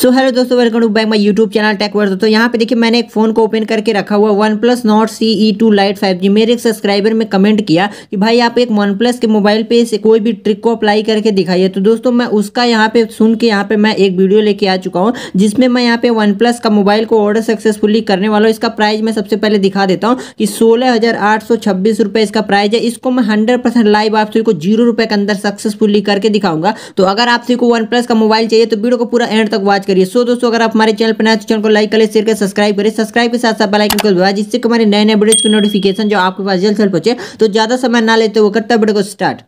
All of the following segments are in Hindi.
सो हेलो दोस्तों welcome to back my YouTube channel टेकवर दोस्तों यहाँ पे देखिए मैंने एक फ़ोन को ओपन करके रखा हुआ one plus Nord C E two lite five G मेरे एक सब्सक्राइबर में कमेंट किया कि भाई आप एक वन प्लस के मोबाइल पे से कोई भी ट्रिक को अप्लाई करके दिखाइए तो दोस्तों मैं उसका यहाँ पे सुन के यहाँ पे मैं एक वीडियो लेके आ चुका हूँ जिसमें मैं यहाँ पे वन प्लस का मोबाइल को ऑर्डर सक्सेसफुली करने वाला हूँ इसका प्राइस मैं सबसे पहले दिखा देता हूँ कि सोलह इसका प्राइज है इसको मैं हंड्रेड लाइव आप सभी को जीरो के अंदर सक्सेसफुली करके दिखाऊंगा तो अगर आप सभी को वन प्लस का मोबाइल चाहिए तो वीडियो को पूरा एंड तक वाच करिए सो दोस्तों अगर आप हमारे चैनल पर नए तो चैनल को लाइक करें शेयर करें सब्सक्राइब करें सब्सक्राइब के साथ साथ बेलाइकन को दबाए जिससे हमारे नए नए वीडियोज की नोटिफिकेशन जो आपके पास जल्द से जल्द पहुंचे तो ज़्यादा समय ना लेते वो करता वीडियो को स्टार्ट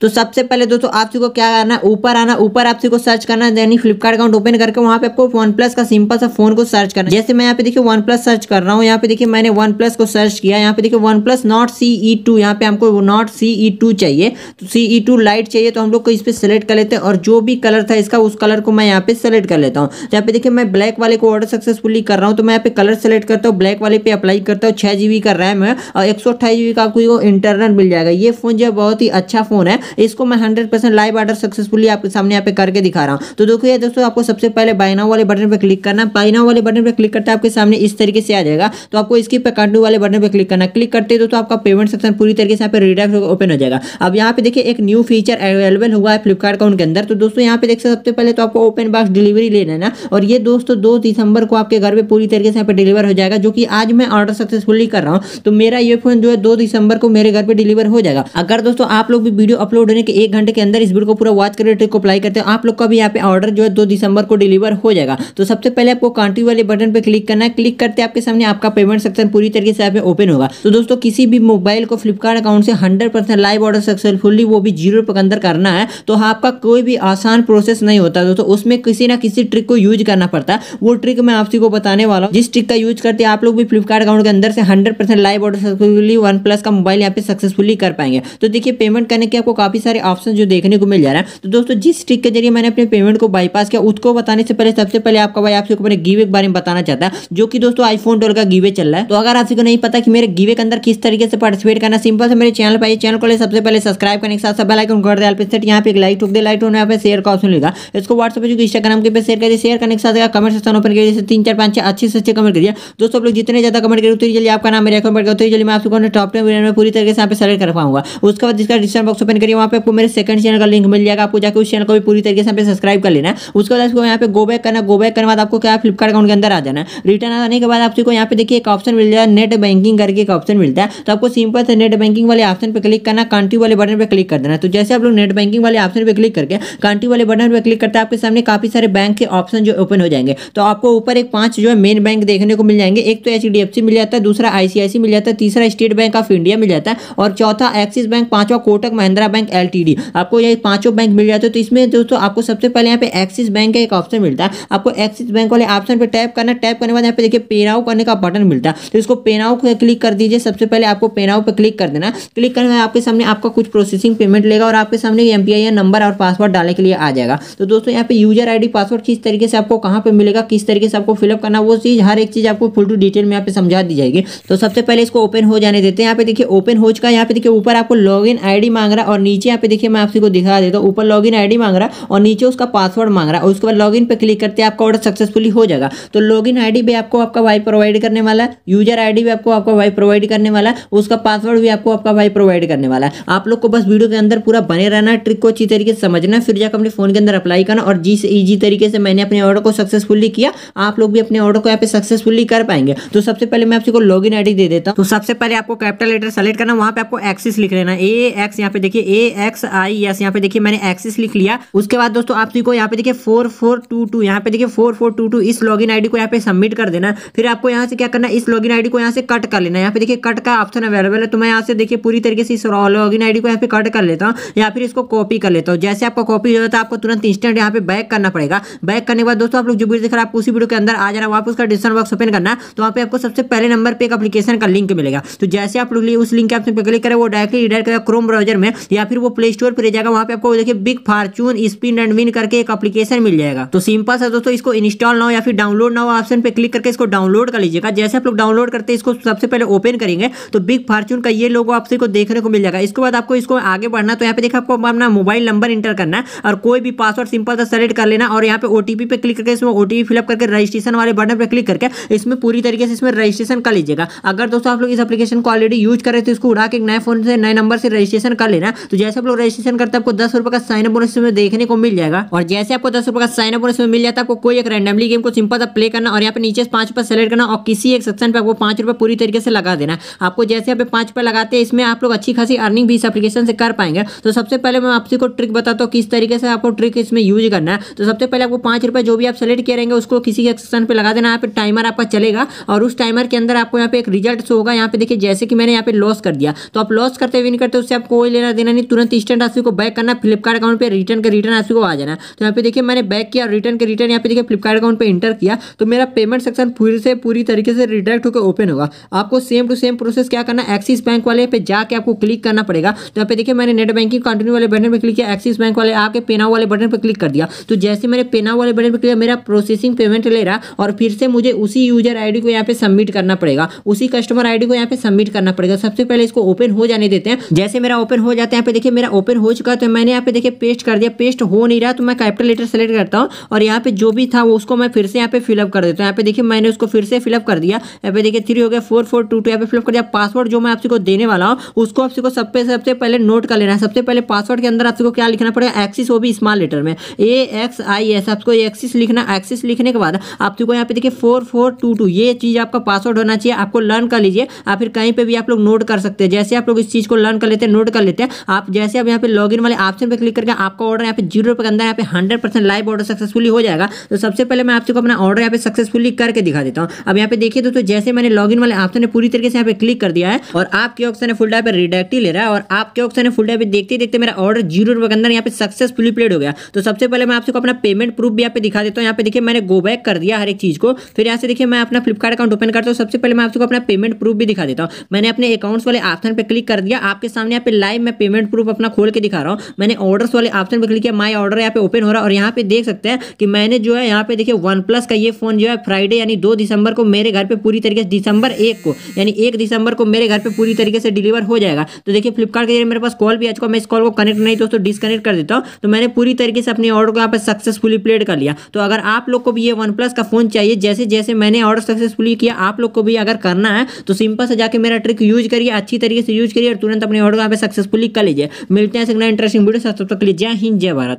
तो सबसे पहले दोस्तों आप सी को क्या करना है ऊपर आना ऊपर आप सभी को सर्च करना है यानी फ्लिपकार्ट अकाउंट ओपन करके वहाँ पे आपको वन प्लस का सिंपल सा फोन को सर्च करना है जैसे मैं यहाँ पे देखिए वन प्लस सर्च कर रहा हूँ यहाँ पे देखिए मैंने वन प्लस को सर्च किया यहाँ पे देखिए one plus Nord C E two यहाँ पे हमको नॉट सी ई टू चाहिए तो सी ई टू लाइट चाहिए तो हम लोग को इस पर सेलेक्ट कर लेते हैं और जो भी कलर था इसका उस कलर को मैं यहाँ पे सेलेक्ट कर लेता हूँ तो यहाँ पे देखिए मैं ब्लैक वाले को ऑर्डर सक्सेसफुली कर रहा हूँ तो मैं यहाँ पे कलर सेलेक्ट करता हूँ ब्लैक वाले पे अप्लाई करता हूँ छः जी बी का रैम है और एक सौ अट्ठाईस जी बी का आपको इंटरनल मिल जाएगा ये फोन जो है बहुत ही अच्छा फोन है इसको मैं hundred percent live order successfully आपके सामने यहाँ पे करके दिखा रहा हूँ तो देखो ये दोस्तों आपको सबसे पहले बाइनाओ वाले बटन पर क्लिक करना बाइनाओ वाले बटन पर क्लिक करते आपके सामने इस तरीके से आ जाएगा तो आपको इसकी पे कंटिन्यू वाले बटन पर क्लिक करना क्लिक करते दोस्तों आपका पेमेंट सेक्शन पूरी तरीके से यहाँ पर रिडाइव ओपन हो जाएगा अब यहाँ पे देखिए एक न्यू फीचर अवेलेबल हुआ है फ्लिपकार्ट का उनके अंदर तो दोस्तों यहाँ पे देखिए सबसे पहले तो आपको ओपन बॉक्स डिलीवरी ले लेना और ये दोस्तों दो दिसंबर को आपके घर पर पूरी तरीके से यहाँ पर डिलीवर हो जाएगा जो कि आज मैं ऑर्डर सक्सेसफुली कर रहा हूँ तो मेरा ये फोन जो है दो दिसंबर को मेरे घर पर डिलीवर हो जाएगा अगर दोस्तों आप लोग भी वीडियो अपलोड अपलोड होने के एक घंटे के अंदर इस वीडियो को पूरा वॉच करके ट्रिक को अप्लाई करते हैं आप लोग का भी यहाँ पे ऑर्डर जो है दो दिसंबर को डिलीवर हो जाएगा तो सबसे पहले आपको कंट्री वाले बटन पर क्लिक करना है क्लिक करते आपके सामने आपका पेमेंट सेक्शन पूरी तरीके से आप ओपन होगा तो दोस्तों किसी भी मोबाइल को फ्लिपकार्ट अकाउंट से हंड्रेड लाइव ऑर्डर सक्सेसफुली वो भी जीरो रुपए अंदर करना है तो आपका कोई भी आसान प्रोसेस नहीं होता दोस्तों उसमें किसी ना किसी ट्रिक को यूज करना पड़ता है वो ट्रिक मैं आपसी को बताने वाला हूँ जिस ट्रिक का यूज करते आप लोग भी फ्लिपकार्ट अकाउंट के अंदर से hundred live order successfully one plus का मोबाइल यहाँ पे सक्सेसफुली कर पाएंगे तो देखिए पेमेंट करने के आपको काफ़ी सारे ऑप्शन जो देखने को मिल जा रहा है तो दोस्तों जिस ट्रिक के जरिए मैंने अपने पेमेंट को बाईपास किया उसको बताने से पहले सबसे पहले आपका भाई आपसे अपने गीवे के बारे में बताना चाहता है जो कि दोस्तों आईफोन ट्वेल्व का गीवे चल रहा है तो अगर आपको नहीं पता कि मेरे गीवे के अंदर किस तरीके से पार्टिसिपेट करना सिंपल से मेरे चैनल पर चैनल को सबसे पहले सब्सक्राइब करने के साथ सब लाइक कर दे पे यहाँ पे एक लाइक ठोक दे लाइट होने पर शेयर का ऑप्शन लेगा इसको व्हाट्सअप जो इंस्टाग्राम के पे शेयर करिए शेयर करने के साथ कमेंट सेक्शन ओपन करिए तीन चार पाँच अच्छे से अच्छे कमेंट करिए दोस्तों लोग जितने ज्यादा कमेंट करिए उतनी जल्दी आपका नाम मेरे अकाउंट पर जल्दी मैं आपको टॉप टेन में पूरी तरीके से यहाँ पर सेलेक्ट कर पाऊंगा उसके बाद जिसका डिस्क्रिप्शन बॉक्स ओपन करिए वहाँ पे आपको मेरे सेकंड चैनल का लिंक मिल जाएगा आपको जाकर उस चैनल को भी पूरी तरीके से सब्सक्राइब कर लेना उसके बाद आपको यहाँ पे गो बैक करना गो बैक करने बाद आपको क्या फ्लिपकार्ट अकाउंट के अंदर आ जाना रिटर्न आने के बाद आपको यहाँ पे देखिए एक ऑप्शन मिल जाएगा नेट बैंकिंग करके एक ऑप्शन मिलता है तो आपको सिंपल से नेट बैंकिंग वाले ऑप्शन पर क्लिक करना कंट्री वाले बटन पर क्लिक कर देना तो जैसे आप लोग नेट बैंकिंग वाले ऑप्शन पर क्लिक करके कंट्री वाले बटन पर क्लिक करते हैं आपके सामने काफी सारे बैंक के ऑप्शन जो ओपन हो जाएंगे तो आपको ऊपर एक पांच जो है मेन बैंक देखने को मिल जाएंगे एक तो एच मिल जाता है दूसरा आईसीआईसी मिल जाता है तीसरा स्टेट बैंक ऑफ इंडिया मिल जाता है और चौथा एक्सिस बैंक पांचवा कोटक महिंद्रा बैंक बैंक एल आपको ये पांचों बैंक मिल जाते हैं तो इसमें दोस्तों आपको सबसे पहले यहाँ पे एक्सिस बैंक का एक ऑप्शन मिलता है आपको एक्सिस बैंक वाले ऑप्शन पर टैप करना टैप करने के बाद यहाँ पे देखिए पेनाउ करने का बटन मिलता है तो इसको पेनाउ क्लिक कर दीजिए सबसे पहले आपको पेनाउ पर क्लिक कर देना क्लिक करने में आपके सामने आपका कुछ प्रोसेसिंग पेमेंट लेगा और आपके सामने एम नंबर और पासवर्ड डालने के लिए आ जाएगा तो दोस्तों यहाँ पे यूजर आई पासवर्ड किस तरीके से आपको कहाँ पर मिलेगा किस तरीके से आपको फिलअप करना वो चीज़ हर एक चीज़ आपको फुल टू डिटेल में यहाँ पे समझा दी जाएगी तो सबसे पहले इसको ओपन हो जाने देते हैं यहाँ पे देखिए ओपन हो चुका है यहाँ पे देखिए ऊपर आपको लॉग इन मांग रहा है और नीचे यहाँ पे देखिए मैं आपको दिखा देता हूँ ऊपर लॉगिन आईडी मांग रहा है और नीचे उसका पासवर्ड मांग रहा है उसके बाद लॉग इन क्लिक करते हैं आपका ऑर्डर सक्सेसफुली हो जाएगा तो लॉगिन आईडी भी आपको आपका वाई प्रोवाइड करने वाला है यूजर आई भी आपको आपका वाई प्रोवाइड करने वाला है उसका पासवर्ड भी आपको आपका वाई प्रोवाइड करने वाला है आप लोग को बस वीडियो के अंदर पूरा बने रहना है ट्रिक को अच्छी तरीके से समझना फिर जाकर अपने फोन के अंदर अप्लाई करना और जिस ईजी तरीके से मैंने अपने ऑर्डर को सक्सेसफुली किया आप लोग भी अपने ऑर्डर को यहाँ पे सक्सेसफुली कर पाएंगे तो सबसे पहले मैं आपको लॉग इन दे देता हूँ तो सबसे पहले आपको कैपिटल लेटर सेलेक्ट करना वहाँ पे आपको एक्सिस लिख लेना ए एक्स यहाँ पे देखिए ए एक्स आई एस यहाँ पे देखिए मैंने एक्सिस लिख लिया उसके बाद दोस्तों आप सभी को यहाँ पे देखिए फोर फोर टू टू यहाँ पे देखिए फोर फोर टू टू इस लॉग इन को यहाँ पे सबमिट कर देना फिर आपको यहाँ से क्या करना इस लॉग इन को यहाँ से कट कर लेना यहाँ पे देखिए कट का ऑप्शन अवेलेबल है तो मैं यहाँ से देखिए पूरी तरीके से इस लॉग इन को यहाँ पे कट कर लेता हूँ या फिर इसको कॉपी कर लेता हूँ जैसे आपका कॉपी हो जाता है आपको तुरंत इंस्टेंट यहाँ पे बैक करना पड़ेगा बैक करने के बाद दोस्तों आप लोग जो वीडियो दिख रहा है आपको उसी वीडियो के अंदर आ जाना वापस उसका डिस्क्रिप्शन बॉक्स ओपन करना तो वहाँ पे आपको सबसे पहले नंबर पर एक अपलीकेशन का लिंक मिलेगा तो जैसे आप लोग उस लिंक के ऑप्शन क्लिक करें वो डायरेक्टली रिडायर करेगा क्रोम ब्राउजर में या फिर वो प्ले स्टोर पर जाएगा वहाँ पे आपको देखिए Big Fortune spin and win करके एक एप्लीकेशन मिल जाएगा तो सिंपल सा दोस्तों इसको इंस्टॉल ना हो या फिर डाउनलोड ना हो ऑप्शन पे क्लिक करके इसको डाउनलोड कर लीजिएगा जैसे आप लोग डाउनलोड करते हैं इसको सबसे पहले ओपन करेंगे तो बिग फार्चून का ये लोगो आपसे को देखने को मिल जाएगा इसके बाद आपको इसको आगे बढ़ना तो यहाँ पे देखिए आपको अपना मोबाइल नंबर इंटर करना और कोई भी पासवर्ड सिंपल सा सेलेक्ट कर लेना और यहाँ पे ओटीपी पे क्लिक करके इसमें ओटीपी फिलअप करके रजिस्ट्रेशन वाले बटन पर क्लिक करके इसमें पूरी तरीके से इसमें रजिस्ट्रेशन कर लीजिएगा अगर दोस्तों आप लोग इस एप्लीकेशन को ऑलरेडी यूज करें तो इसको उड़ा के नए फोन से नए नंबर से रजिस्ट्रेशन कर लेना तो तो जैसे आप लोग रजिस्ट्रेशन करते हैं आपको दस रुपए का साइन बोनस में देखने को मिल जाएगा और जैसे आपको दस रुपए का साइन बोनस में मिल जाता है आपको कोई एक रैंडमली गेम को सिंपल सा प्ले करना और यहाँ पे नीचे पांच रुपये सेलेक्ट करना और किसी एक सेक्शन पर आपको पांच रुपए पूरी तरीके से लगा देना आपको जैसे आप पांच रुपए लगाते हैं इसमें आप लोग अच्छी खासी अर्निंग भी इस एप्लीकेशन से कर पाएंगे तो सबसे पहले मैं आपसे को ट्रिक बताता हूँ किस तरीके से आपको ट्रिक इसमें यूज करना है तो सबसे पहले आपको पांच रुपये जो भी आप सेलेक्ट किया रहेंगे उसको किसी एक सेक्शन पर लगा देना यहाँ पे टाइमर आपका चलेगा और उस टाइमर के अंदर आपको यहाँ पे एक रिजल्ट होगा यहाँ पे देखिए जैसे कि मैंने यहाँ पे लॉस कर दिया तो आप लॉस करते विन करते उससे आपको कोई लेना देना नहीं तुरंत इंस्टेंट राशि को बैक करना फ्लिपकार्ट अकाउंट पर रिटर्न के रिटर्न राशि को आ जाना तो यहाँ पे देखिए मैंने बैक किया रिटर्न के रिटर्न यहाँ पे देखिए फ्लिपकार्ट अकाउंट पर इंटर किया तो मेरा पेमेंट सेक्शन पूरी से पूरी तरीके से रिडायरेक्ट होकर ओपन होगा आपको सेम टू सेम प्रोसेस क्या करना एक्सिस बैंक वाले पे जाके आपको क्लिक करना पड़ेगा तो यहाँ पे देखिए मैंने नेट बैंकिंग कंटिन्यू वाले बटन पर क्लिक किया एक्सिस बैंक वाले आके पेनाओ वाले बटन पर क्लिक कर दिया तो जैसे मैंने पेनाओ वाले बटन पर क्लिक मेरा प्रोसेसिंग पेमेंट ले रहा और फिर से मुझे उसी यूजर आई को यहाँ पे सबमिट करना पड़ेगा उसी कस्टमर आई को यहाँ पे सबमिट करना पड़ेगा सबसे पहले इसको ओपन हो जाने देते हैं जैसे मेरा ओपन हो जाता है देखिए मेरा ओपन हो चुका है तो मैंने यहाँ पे देखिए पेस्ट कर दिया पेस्ट हो नहीं रहा तो मैं कैपिटल लेटर सेलेक्ट करता हूँ और यहाँ पे जो भी था वो उसको मैं फिर से यहाँ पे फिलअप कर देता हूँ यहाँ पे देखिए मैंने उसको फिर से फिलअप कर दिया यहाँ पे देखिए थ्री हो गया फोर फोर टू टू यहाँ पे फिलअप कर दिया पासवर्ड जो मैं आपसे को देने वाला हूँ उसको आपसे को सबसे सबसे पहले नोट कर लेना है सबसे पहले पासवर्ड के अंदर आपको क्या लिखना पड़ेगा एक्सिस वो भी स्मॉल लेटर में ए एक्स आई एस आपको एक्सिस लिखना एक्सिस लिखने के बाद आपको यहाँ पे देखिए फोर फोर टू टू ये चीज़ आपका पासवर्ड होना चाहिए आपको लर्न कर लीजिए या फिर कहीं पर भी आप लोग नोट कर सकते हैं जैसे आप लोग इस चीज़ को लर्न कर लेते हैं नोट कर लेते हैं आप आप जैसे अब यहाँ पे लॉग वाले ऑप्शन पर क्लिक करके आपका ऑर्डर यहाँ पे जीरो रुपये के अंदर यहाँ पे hundred percent live order successfully हो जाएगा तो सबसे पहले मैं आपको अपना ऑर्डर यहाँ पे सक्सेसफुली करके दिखा देता हूँ अब यहाँ पे देखिए दोस्तों जैसे मैंने लॉग वाले ऑप्शन ने पूरी तरीके से यहाँ पे क्लिक कर दिया है और आपके ऑप्शन है फुल टाइप रिडक्टी ले रहा है और आपके ऑप्शन है फुल डाइप देखते देखते मेरा ऑर्डर जीरो रुपये के अंदर यहाँ पे सक्सेसफुली प्लेड हो गया तो सबसे पहले मैं आपको अपना पेमेंट प्रूफ भी यहाँ पे दिखा देता हूँ यहाँ पे देखिए मैंने गो बैक कर दिया हर एक चीज़ को फिर यहाँ से देखिए मैं अपना फ्लिपकार्ट अकाउंट ओपन करता हूँ सबसे पहले मैं आपको अपना पेमेंट प्रूफ भी दिखा देता हूँ मैंने अपने अकाउंट्स वाले ऑप्शन पर क्लिक कर दिया आपके सामने यहाँ पे लाइव मैं पेमेंट प्रूफ अपना खोल के दिखा रहा हूँ मैंने ऑर्डर्स वाले ऑप्शन पर क्लिक किया माई ऑर्डर यहाँ पे ओपन हो रहा है और यहाँ पे देख सकते हैं कि मैंने जो है यहाँ पे देखिए वन प्लस का ये फोन जो है फ्राइडे यानी दो दिसंबर को मेरे घर पर पूरी तरीके से दिसंबर एक को यानी एक दिसंबर को मेरे घर पर पूरी तरीके से डिलीवर हो जाएगा तो देखिए फ्लिपकार्ट के जरिए मेरे पास कॉल भी आ चुका मैं इस कॉल को कनेक्ट नहीं दोस्तों डिसकनेक्ट कर देता हूँ तो मैंने पूरी तरीके से अपने ऑर्डर को यहाँ पर सक्सेसफुली प्लेड कर लिया तो अगर आप लोग को भी ये वन प्लस का फोन चाहिए जैसे जैसे मैंने ऑर्डर सक्सेसफुली किया आप लोग को भी अगर करना है तो सिंपल से जाके मेरा ट्रिक यूज करिए अच्छी तरीके से यूज करिए और तुरंत अपने ऑर्डर यहाँ पे सक्सेसफुली कर लीजिए लिए मिलते हैं इंटरेस्टिंग वीडियो साथ तब तक लिए जय हिंद जय भारत